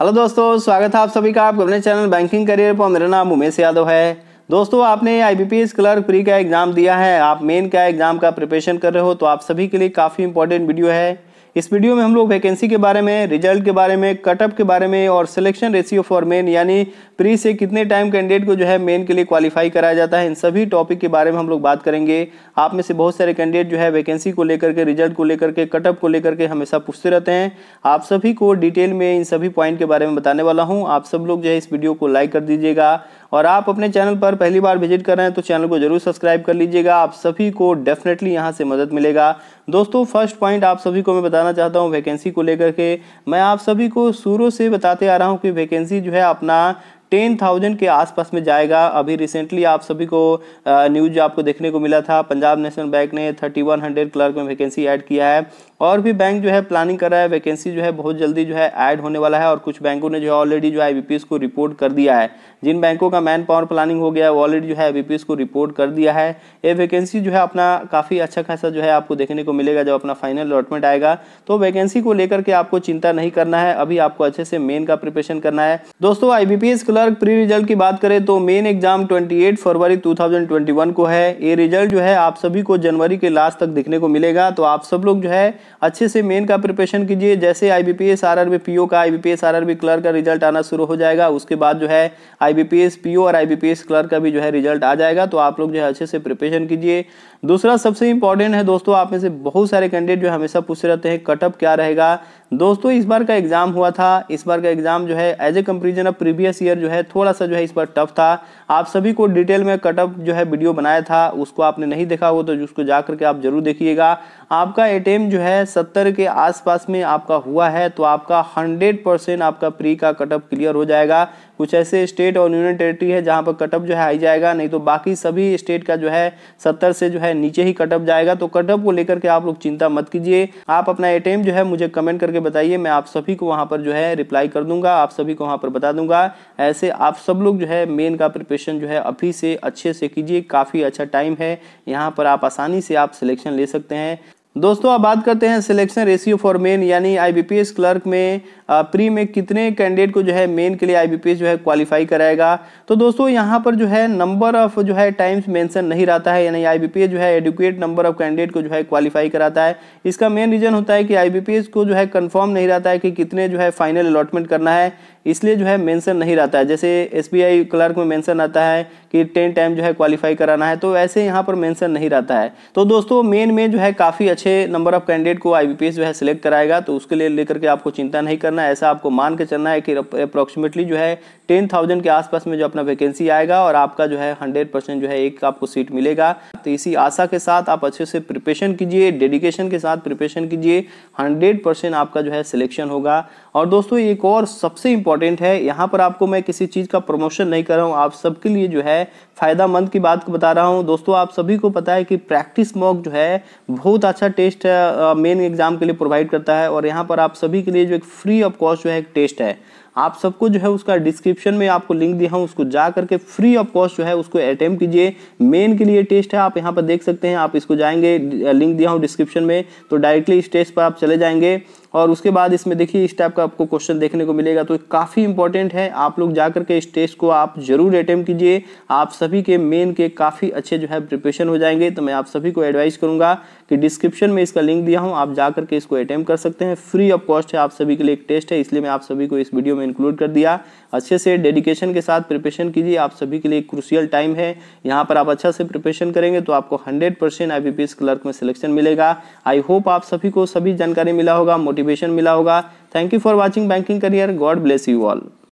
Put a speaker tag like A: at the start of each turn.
A: hello दोस्तों स्वागत है आप सभी का आपके अपने चैनल बैंकिंग करियर पर मेरा नाम उमेश यादव है दोस्तों आपने आईबीपीएस क्लर्क प्री का एग्ज़ाम दिया है आप मेन का एग्ज़ाम का प्रिपरेशन कर रहे हो तो आप सभी के लिए काफ़ी इंपॉर्टेंट वीडियो है इस वीडियो में हम लोग वैकेंसी के बारे में रिजल्ट के बारे में कटअप के बारे में और सिलेक्शन रेशियो फॉर मेन यानी प्री से कितने टाइम कैंडिडेट को जो है मेन के लिए क्वालिफाई कराया जाता है इन सभी टॉपिक के बारे में हम लोग बात करेंगे आप में से बहुत सारे कैंडिडेट जो है वैकेंसी को लेकर के रिजल्ट को लेकर के कटअप को लेकर के हमेशा पूछते रहते हैं आप सभी को डिटेल में इन सभी पॉइंट के बारे में बताने वाला हूँ आप सब लोग जो है इस वीडियो को लाइक कर दीजिएगा और आप अपने चैनल पर पहली बार विजिट कर रहे हैं तो चैनल को जरूर सब्सक्राइब कर लीजिएगा आप सभी को डेफिनेटली यहाँ से मदद मिलेगा दोस्तों फर्स्ट पॉइंट आप सभी को मैं बताना चाहता हूँ वैकेंसी को लेकर के मैं आप सभी को शुरू से बताते आ रहा हूँ कि वैकेंसी जो है अपना टेन थाउजेंड के आसपास में जाएगा अभी रिसेंटली आप सभी को न्यूज आपको देखने को मिला था पंजाब नेशनल बैंक ने थर्टी वन हंड्रेड क्लर्क में वैकेंसी ऐड किया है और भी बैंक जो है प्लानिंग कर रहा है वैकेंसी जो है बहुत जल्दी जो है ऐड होने वाला है और कुछ बैंकों ने जो है ऑलरेडी जो है आई को रिपोर्ट कर दिया है जिन बैंकों का मैन पावर प्लानिंग हो गया है वो ऑलरेडी जो है आई को रिपोर्ट कर दिया है ये वैकेंसी जो है अपना काफ़ी अच्छा खासा जो है आपको देखने को मिलेगा जब अपना फाइनल अलॉटमेंट आएगा तो वैकेंसी को लेकर के आपको चिंता नहीं करना है अभी आपको अच्छे से मेन का प्रिपरेशन करना है दोस्तों I B clerk pre result की बात करें तो मेन एग्जाम 28 फरवरी 2021 को है ये रिजल्ट जो है आप सभी को जनवरी के लास्ट तक देखने को मिलेगा तो आप सब लोग जो है अच्छे से मेन का प्रिपरेशन कीजिए जैसे I B P S R R B P O का I B P S R R B clerk का रिजल्ट आना शुरू हो जाएगा उसके बाद जो है I B P S P O और I B P S clerk का भी जो है रिजल्ट आ जाएगा तो आप लोग जो है अच्छे से प्रिपरेशन कीजिए दूसरा सबसे इंपॉर्टेंट है दोस्तों आप में से बहुत सारे कैंडिडेट जो हमेशा पूछ रहते हैं कटअप क्या रहेगा दोस्तों इस बार का एग्जाम हुआ था इस बार का एग्जाम जो है as a comparison of previous year जो है थोड़ा सा जो है इस बार टफ था आप सभी को डिटेल में कटअप जो है वीडियो बनाया था उसको आपने नहीं देखा हो तो उसको जा करके आप जरूर देखिएगा आपका अटेम्प जो है सत्तर के आसपास में आपका हुआ है तो आपका हंड्रेड परसेंट आपका प्री का कटअप क्लियर हो जाएगा कुछ ऐसे स्टेट और यूनियन टेरेटरी है जहाँ पर कटअप जो है आई जाएगा नहीं तो बाकी सभी स्टेट का जो है सत्तर से जो है नीचे ही कटअप जाएगा तो कटअप को लेकर के आप लोग चिंता मत कीजिए आप अपना एटेम जो है मुझे कमेंट करके बताइए मैं आप सभी को वहाँ पर जो है रिप्लाई कर दूंगा आप सभी को वहाँ पर बता दूंगा ऐसे आप सब लोग जो है मेन का प्रिपरेशन जो है अभी से अच्छे से कीजिए काफ़ी अच्छा टाइम है यहाँ पर आप आसानी से आप सिलेक्शन ले सकते हैं दोस्तों अब बात करते हैं सिलेक्शन रेशियो फॉर मेन यानी आईबीपीएस क्लर्क में प्री में कितने कैंडिडेट को जो है मेन के लिए आईबीपीएस जो है क्वालिफाई कराएगा तो दोस्तों यहां पर जो है नंबर ऑफ जो है टाइम्स मेंशन नहीं रहता है यानी आईबीपीएस जो है एडुकेट नंबर ऑफ कैंडिडेट को जो है क्वालिफाई कराता है इसका मेन रीजन होता है कि आईबीपीएस को जो है कन्फर्म नहीं रहता है कि कितने जो है फाइनल अलॉटमेंट करना है इसलिए जो है मेंशन नहीं रहता है जैसे एसबीआई क्लर्क में मेंशन आता है कि टेन टाइम जो है क्वालिफाई कराना है तो ऐसे यहाँ पर मेंशन नहीं रहता है तो दोस्तों मेन में जो है काफ़ी अच्छे अच्छे नंबर ऑफ कैंडिडेट को आई जो है सिलेक्ट कराएगा तो उसके लिए लेकर के आपको चिंता नहीं करना ऐसा आपको मान के चलना है कि अप्रॉक्सीमेटली जो है टेन थाउजेंड के आसपास में जो अपना वैकेंसी आएगा और आपका जो है हंड्रेड परसेंट जो है एक आपको सीट मिलेगा तो इसी आशा के साथ आप अच्छे से प्रिपेशन कीजिए डेडिकेशन के साथ प्रिपेशन कीजिए हंड्रेड आपका जो है सिलेक्शन होगा और दोस्तों एक और सबसे इम्पॉर्टेंट है यहाँ पर आपको मैं किसी चीज़ का प्रमोशन नहीं कर रहा हूँ आप सबके लिए जो है फ़ायदा मंद की बात बता रहा हूँ दोस्तों आप सभी को पता है कि प्रैक्टिस मॉक जो है बहुत अच्छा टेस्ट मेन एग्ज़ाम के लिए प्रोवाइड करता है और यहाँ पर आप सभी के लिए जो एक फ्री ऑफ कॉस्ट जो है एक टेस्ट है आप सबको जो है उसका डिस्क्रिप्शन में आपको लिंक दिया हूँ उसको जा करके फ्री ऑफ कॉस्ट जो है उसको अटैम्प कीजिए मेन के लिए टेस्ट है आप यहाँ पर देख सकते हैं आप इसको जाएंगे लिंक दिया हूँ डिस्क्रिप्शन में तो डायरेक्टली इस टेस्ट पर आप चले जाएंगे और उसके बाद इसमें देखिए इस टाइप का आपको क्वेश्चन देखने को मिलेगा तो काफ़ी इंपॉर्टेंट है आप लोग जा करके इस टेस्ट को आप जरूर अटैम्प कीजिए आप सभी के मेन के काफ़ी अच्छे जो है प्रिपरेशन हो जाएंगे तो मैं आप सभी को एडवाइस करूंगा कि डिस्क्रिप्शन में इसका लिंक दिया हूँ आप जा करके इसको अटैम्प कर सकते हैं फ्री ऑफ कॉस्ट है आप सभी के लिए एक टेस्ट है इसलिए मैं आप सभी को इस वीडियो में इंक्लूड कर दिया अच्छे से डेडिकेशन के साथ प्रिपरेशन कीजिए आप सभी के लिए क्रूशियल टाइम है यहाँ पर आप अच्छा से प्रिपरेशन करेंगे तो आपको 100 परसेंट आई क्लर्क में सिलेक्शन मिलेगा आई होप आप सभी को सभी जानकारी मिला होगा मोटिवेशन मिला होगा thank you for watching banking career God bless you all